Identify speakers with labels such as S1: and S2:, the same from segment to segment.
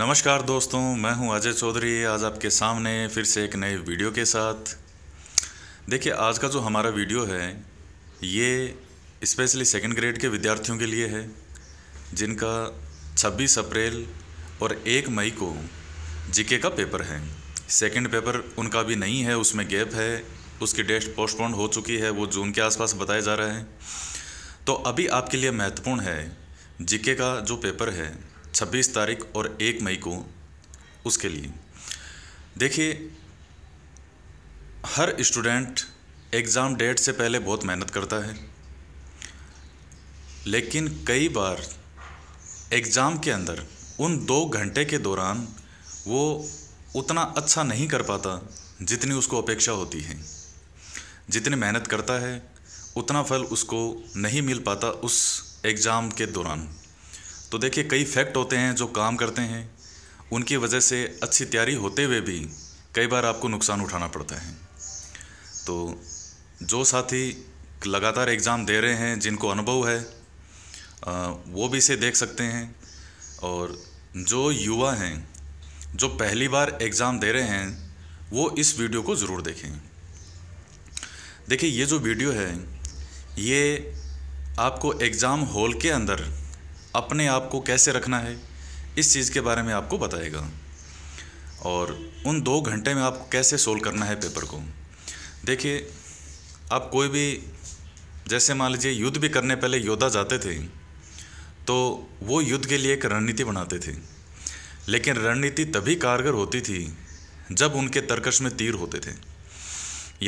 S1: नमस्कार दोस्तों मैं हूं अजय चौधरी आज आपके सामने फिर से एक नए वीडियो के साथ देखिए आज का जो हमारा वीडियो है ये स्पेशली सेकंड ग्रेड के विद्यार्थियों के लिए है जिनका 26 अप्रैल और 1 मई को जीके का पेपर है सेकंड पेपर उनका भी नहीं है उसमें गैप है उसकी डेट पोस्टपोन हो चुकी है वो जून के आसपास बताया जा रहा है तो अभी आपके लिए महत्वपूर्ण है जीके का जो पेपर है 26 तारीख और 1 मई को उसके लिए देखिए हर स्टूडेंट एग्ज़ाम डेट से पहले बहुत मेहनत करता है लेकिन कई बार एग्ज़ाम के अंदर उन दो घंटे के दौरान वो उतना अच्छा नहीं कर पाता जितनी उसको अपेक्षा होती है जितनी मेहनत करता है उतना फल उसको नहीं मिल पाता उस एग्ज़ाम के दौरान तो देखिए कई फैक्ट होते हैं जो काम करते हैं उनकी वजह से अच्छी तैयारी होते हुए भी कई बार आपको नुकसान उठाना पड़ता है तो जो साथी लगातार एग्ज़ाम दे रहे हैं जिनको अनुभव है वो भी इसे देख सकते हैं और जो युवा हैं जो पहली बार एग्ज़ाम दे रहे हैं वो इस वीडियो को ज़रूर देखें देखिए ये जो वीडियो है ये आपको एग्ज़ाम हॉल के अंदर अपने आप को कैसे रखना है इस चीज़ के बारे में आपको बताएगा और उन दो घंटे में आपको कैसे सोल्व करना है पेपर को देखिए आप कोई भी जैसे मान लीजिए युद्ध भी करने पहले योद्धा जाते थे तो वो युद्ध के लिए एक रणनीति बनाते थे लेकिन रणनीति तभी कारगर होती थी जब उनके तर्कश में तीर होते थे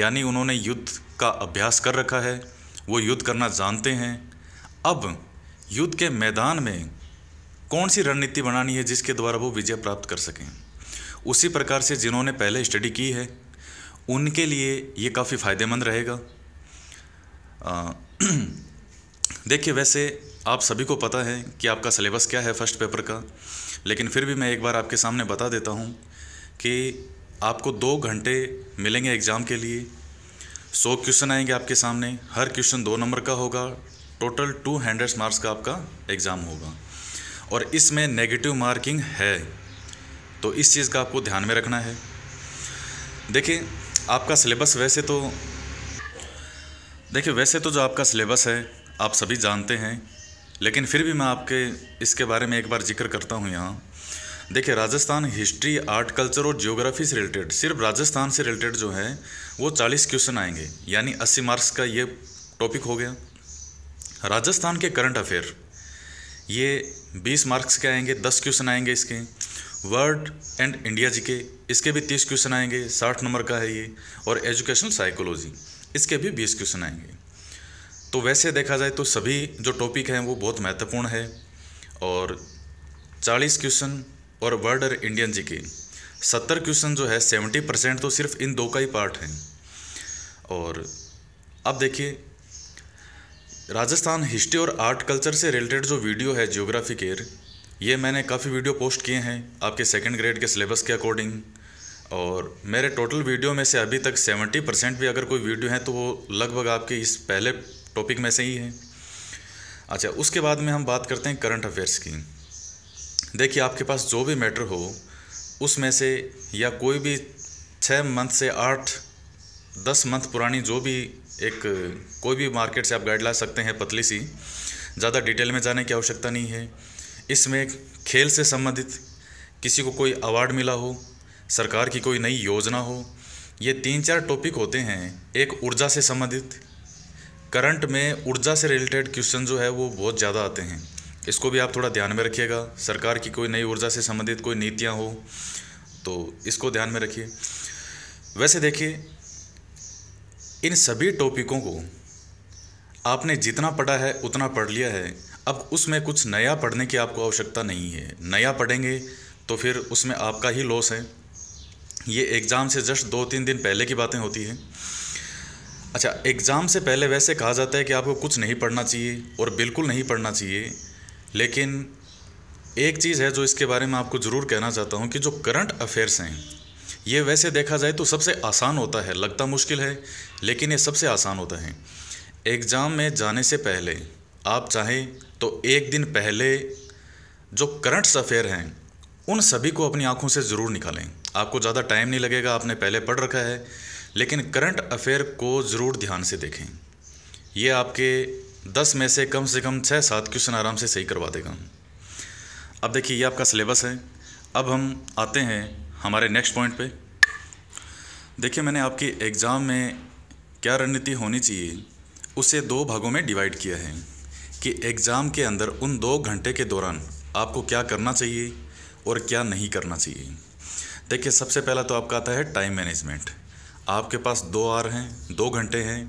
S1: यानी उन्होंने युद्ध का अभ्यास कर रखा है वो युद्ध करना जानते हैं अब युद्ध के मैदान में कौन सी रणनीति बनानी है जिसके द्वारा वो विजय प्राप्त कर सकें उसी प्रकार से जिन्होंने पहले स्टडी की है उनके लिए ये काफ़ी फ़ायदेमंद रहेगा देखिए वैसे आप सभी को पता है कि आपका सिलेबस क्या है फर्स्ट पेपर का लेकिन फिर भी मैं एक बार आपके सामने बता देता हूँ कि आपको दो घंटे मिलेंगे एग्ज़ाम के लिए सौ क्वेश्चन आएंगे आपके सामने हर क्वेश्चन दो नंबर का होगा टोटल टू हंड्रेड मार्क्स का आपका एग्ज़ाम होगा और इसमें नेगेटिव मार्किंग है तो इस चीज़ का आपको ध्यान में रखना है देखिए आपका सिलेबस वैसे तो देखिए वैसे तो जो आपका सिलेबस है आप सभी जानते हैं लेकिन फिर भी मैं आपके इसके बारे में एक बार जिक्र करता हूँ यहाँ देखिए राजस्थान हिस्ट्री आर्ट कल्चर और जियोग्राफी से रिलेटेड सिर्फ राजस्थान से रिलेटेड जो है वो 40 क्वेश्चन आएंगे यानी 80 मार्क्स का ये टॉपिक हो गया राजस्थान के करंट अफेयर ये 20 मार्क्स के आएंगे 10 क्वेश्चन आएंगे इसके वर्ल्ड एंड इंडिया जी के इसके भी 30 क्वेश्चन आएंगे 60 नंबर का है ये और एजुकेशनल साइकोलॉजी इसके भी 20 क्वेश्चन आएंगे तो वैसे देखा जाए तो सभी जो टॉपिक हैं वो बहुत महत्वपूर्ण है और 40 क्वेश्चन और वर्ल्ड और इंडियन जी के सत्तर क्वेश्चन जो है सेवेंटी परसेंट तो सिर्फ इन दो का ही पार्ट हैं और अब देखिए राजस्थान हिस्ट्री और आर्ट कल्चर से रिलेटेड जो वीडियो है जियोग्राफी केयर ये मैंने काफ़ी वीडियो पोस्ट किए हैं आपके सेकेंड ग्रेड के सिलेबस के अकॉर्डिंग और मेरे टोटल वीडियो में से अभी तक सेवेंटी परसेंट भी अगर कोई वीडियो है तो वो लगभग आपके इस पहले टॉपिक में से ही है अच्छा उसके बाद में हम बात करते हैं करंट अफेयर्स की देखिए आपके पास जो भी मैटर हो उसमें से या कोई भी छः मंथ से आठ दस मंथ पुरानी जो भी एक कोई भी मार्केट से आप गाइड ला सकते हैं पतली सी ज़्यादा डिटेल में जाने की आवश्यकता नहीं है इसमें खेल से संबंधित किसी को कोई अवार्ड मिला हो सरकार की कोई नई योजना हो ये तीन चार टॉपिक होते हैं एक ऊर्जा से संबंधित करंट में ऊर्जा से रिलेटेड क्वेश्चन जो है वो बहुत ज़्यादा आते हैं इसको भी आप थोड़ा ध्यान में रखिएगा सरकार की कोई नई ऊर्जा से संबंधित कोई नीतियाँ हो तो इसको ध्यान में रखिए वैसे देखिए इन सभी टॉपिकों को आपने जितना पढ़ा है उतना पढ़ लिया है अब उसमें कुछ नया पढ़ने की आपको आवश्यकता नहीं है नया पढ़ेंगे तो फिर उसमें आपका ही लॉस है ये एग्ज़ाम से जस्ट दो तीन दिन पहले की बातें होती हैं अच्छा एग्ज़ाम से पहले वैसे कहा जाता है कि आपको कुछ नहीं पढ़ना चाहिए और बिल्कुल नहीं पढ़ना चाहिए लेकिन एक चीज़ है जो इसके बारे में आपको ज़रूर कहना चाहता हूँ कि जो करंट अफेयर्स हैं ये वैसे देखा जाए तो सबसे आसान होता है लगता मुश्किल है लेकिन ये सबसे आसान होता है एग्ज़ाम में जाने से पहले आप चाहें तो एक दिन पहले जो करंट्स अफेयर हैं उन सभी को अपनी आंखों से ज़रूर निकालें आपको ज़्यादा टाइम नहीं लगेगा आपने पहले पढ़ रखा है लेकिन करंट अफेयर को ज़रूर ध्यान से देखें ये आपके दस में से कम से कम छः सात क्वेश्चन आराम से सही करवा देगा अब देखिए ये आपका सिलेबस है अब हम आते हैं हमारे नेक्स्ट पॉइंट पे देखिए मैंने आपके एग्ज़ाम में क्या रणनीति होनी चाहिए उसे दो भागों में डिवाइड किया है कि एग्ज़ाम के अंदर उन दो घंटे के दौरान आपको क्या करना चाहिए और क्या नहीं करना चाहिए देखिए सबसे पहला तो आपका आता है टाइम मैनेजमेंट आपके पास दो आर हैं दो घंटे हैं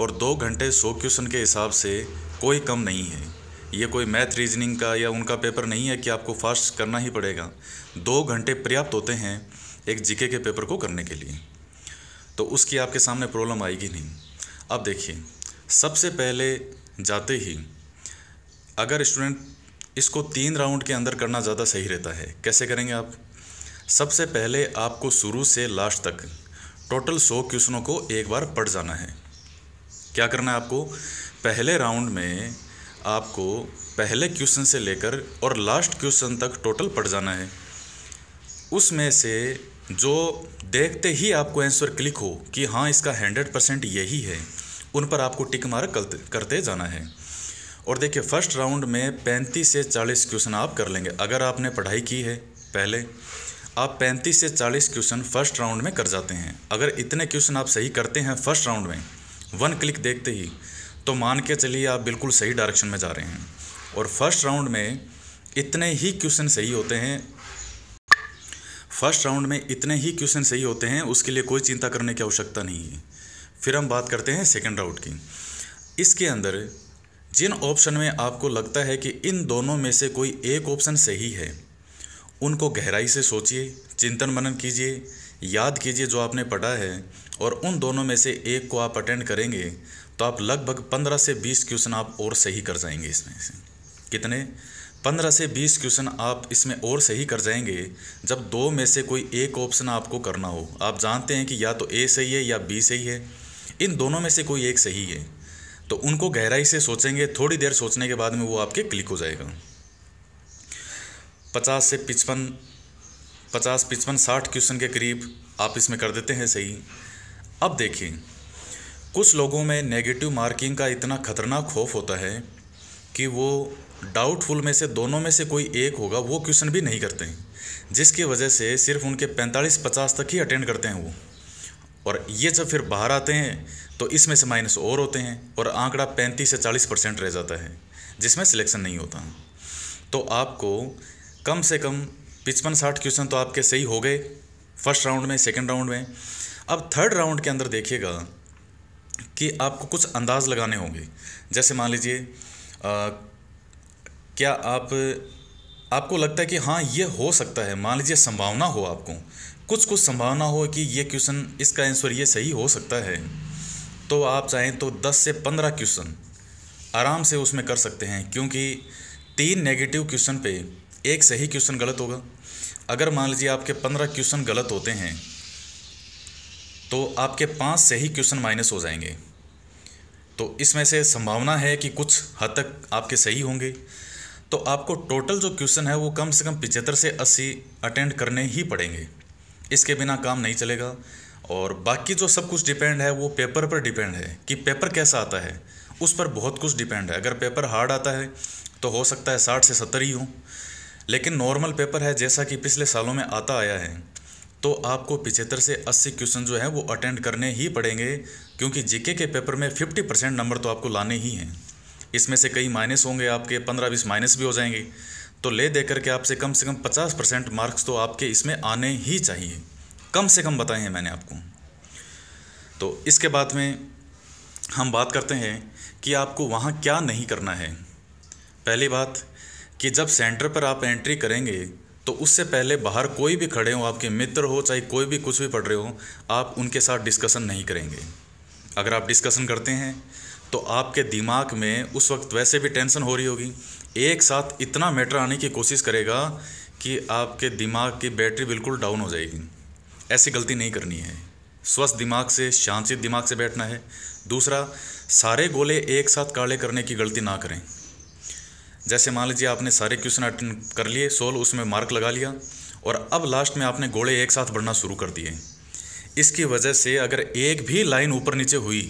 S1: और दो घंटे सौ क्वेश्चन के हिसाब से कोई कम नहीं है ये कोई मैथ रीजनिंग का या उनका पेपर नहीं है कि आपको फास्ट करना ही पड़ेगा दो घंटे पर्याप्त होते हैं एक जीके के पेपर को करने के लिए तो उसकी आपके सामने प्रॉब्लम आएगी नहीं अब देखिए सबसे पहले जाते ही अगर स्टूडेंट इसको तीन राउंड के अंदर करना ज़्यादा सही रहता है कैसे करेंगे आप सबसे पहले आपको शुरू से लास्ट तक टोटल सौ क्वेश्चनों को एक बार पढ़ जाना है क्या करना है आपको पहले राउंड में आपको पहले क्वेश्चन से लेकर और लास्ट क्वेश्चन तक टोटल पढ़ जाना है उसमें से जो देखते ही आपको आंसर क्लिक हो कि हाँ इसका हंड्रेड परसेंट यही है उन पर आपको टिक मार्क करते जाना है और देखिए फर्स्ट राउंड में पैंतीस से चालीस क्वेश्चन आप कर लेंगे अगर आपने पढ़ाई की है पहले आप पैंतीस से चालीस क्वेश्चन फर्स्ट राउंड में कर जाते हैं अगर इतने क्वेश्चन आप सही करते हैं फर्स्ट राउंड में वन क्लिक देखते ही तो मान के चलिए आप बिल्कुल सही डायरेक्शन में जा रहे हैं और फर्स्ट राउंड में इतने ही क्वेश्चन सही होते हैं फर्स्ट राउंड में इतने ही क्वेश्चन सही होते हैं उसके लिए कोई चिंता करने की आवश्यकता नहीं है फिर हम बात करते हैं सेकेंड राउंड की इसके अंदर जिन ऑप्शन में आपको लगता है कि इन दोनों में से कोई एक ऑप्शन सही है उनको गहराई से सोचिए चिंतन मनन कीजिए याद कीजिए जो आपने पढ़ा है और उन दोनों में से एक को आप अटेंड करेंगे तो आप लगभग पंद्रह से बीस क्वेश्चन आप और सही कर जाएंगे इसमें से कितने पंद्रह से बीस क्वेश्चन आप इसमें और सही कर जाएंगे जब दो में से कोई एक ऑप्शन आपको करना हो आप जानते हैं कि या तो ए सही है या बी सही है इन दोनों में से कोई एक सही है तो उनको गहराई से सोचेंगे थोड़ी देर सोचने के बाद में वो आपके क्लिक हो जाएगा पचास से पचपन पचास पचपन साठ क्वेश्चन के करीब आप इसमें कर देते हैं सही अब देखें कुछ लोगों में नेगेटिव मार्किंग का इतना खतरनाक खौफ होता है कि वो डाउटफुल में से दोनों में से कोई एक होगा वो क्वेश्चन भी नहीं करते हैं जिसकी वजह से सिर्फ उनके 45-50 तक ही अटेंड करते हैं वो और ये जब फिर बाहर आते हैं तो इसमें से माइनस और होते हैं और आंकड़ा पैंतीस से चालीस परसेंट रह जाता है जिसमें सिलेक्शन नहीं होता तो आपको कम से कम पिचपन साठ क्वेश्चन तो आपके सही हो गए फर्स्ट राउंड में सेकेंड राउंड में अब थर्ड राउंड के अंदर देखिएगा कि आपको कुछ अंदाज लगाने होंगे जैसे मान लीजिए क्या आप आपको लगता है कि हाँ ये हो सकता है मान लीजिए संभावना हो आपको कुछ कुछ संभावना हो कि ये क्वेश्चन इसका आंसर ये सही हो सकता है तो आप चाहें तो 10 से 15 क्वेश्चन आराम से उसमें कर सकते हैं क्योंकि तीन नेगेटिव क्वेश्चन पे एक सही क्वेश्चन गलत होगा अगर मान लीजिए आपके पंद्रह क्वेश्चन गलत होते हैं तो आपके पाँच से ही क्वेश्चन माइनस हो जाएंगे तो इसमें से संभावना है कि कुछ हद तक आपके सही होंगे तो आपको टोटल जो क्वेश्चन है वो कम से कम पिचहत्तर से अस्सी अटेंड करने ही पड़ेंगे इसके बिना काम नहीं चलेगा और बाकी जो सब कुछ डिपेंड है वो पेपर पर डिपेंड है कि पेपर कैसा आता है उस पर बहुत कुछ डिपेंड है अगर पेपर हार्ड आता है तो हो सकता है साठ से सत्तर ही हो लेकिन नॉर्मल पेपर है जैसा कि पिछले सालों में आता आया है तो आपको पिछहत्तर से अस्सी क्वेश्चन जो है वो अटेंड करने ही पड़ेंगे क्योंकि जीके के पेपर में फिफ्टी परसेंट नंबर तो आपको लाने ही हैं इसमें से कई माइनस होंगे आपके पंद्रह बीस माइनस भी हो जाएंगे तो ले दे करके आपसे कम से कम पचास परसेंट मार्क्स तो आपके इसमें आने ही चाहिए कम से कम बताए हैं मैंने आपको तो इसके बाद में हम बात करते हैं कि आपको वहाँ क्या नहीं करना है पहली बात कि जब सेंटर पर आप एंट्री करेंगे तो उससे पहले बाहर कोई भी खड़े हो आपके मित्र हो चाहे कोई भी कुछ भी पढ़ रहे हो आप उनके साथ डिस्कसन नहीं करेंगे अगर आप डिस्कसन करते हैं तो आपके दिमाग में उस वक्त वैसे भी टेंशन हो रही होगी एक साथ इतना मैटर आने की कोशिश करेगा कि आपके दिमाग की बैटरी बिल्कुल डाउन हो जाएगी ऐसी गलती नहीं करनी है स्वस्थ दिमाग से शांतित दिमाग से बैठना है दूसरा सारे गोले एक साथ काले करने की गलती ना करें जैसे मान लीजिए आपने सारे क्वेश्चन अटेंड कर लिए सोल्व उसमें मार्क लगा लिया और अब लास्ट में आपने घोड़े एक साथ बढ़ना शुरू कर दिए इसकी वजह से अगर एक भी लाइन ऊपर नीचे हुई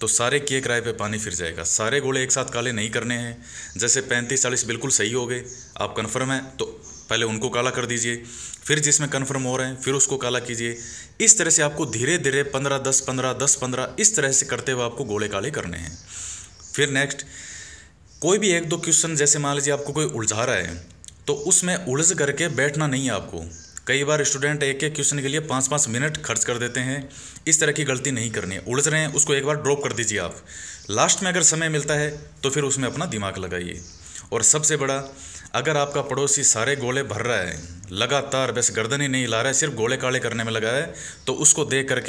S1: तो सारे किए किराए पे पानी फिर जाएगा सारे घोड़े एक साथ काले नहीं करने हैं जैसे पैंतीस चालीस बिल्कुल सही हो गए आप कन्फर्म हैं तो पहले उनको काला कर दीजिए फिर जिसमें कन्फर्म हो रहे हैं फिर उसको काला कीजिए इस तरह से आपको धीरे धीरे पंद्रह दस पंद्रह दस पंद्रह इस तरह से करते हुए आपको घोड़े काले करने हैं फिर नेक्स्ट कोई भी एक दो क्वेश्चन जैसे मान लीजिए आपको कोई उलझा रहा है तो उसमें उलझ करके बैठना नहीं है आपको कई बार स्टूडेंट एक एक क्वेश्चन के लिए पाँच पाँच मिनट खर्च कर देते हैं इस तरह की गलती नहीं करनी है उलझ रहे हैं उसको एक बार ड्रॉप कर दीजिए आप लास्ट में अगर समय मिलता है तो फिर उसमें अपना दिमाग लगाइए और सबसे बड़ा अगर आपका पड़ोसी सारे गोले भर रहा है लगातार बस गर्दन ही नहीं ला रहा है सिर्फ गोले काले करने में लगा है तो उसको देख करके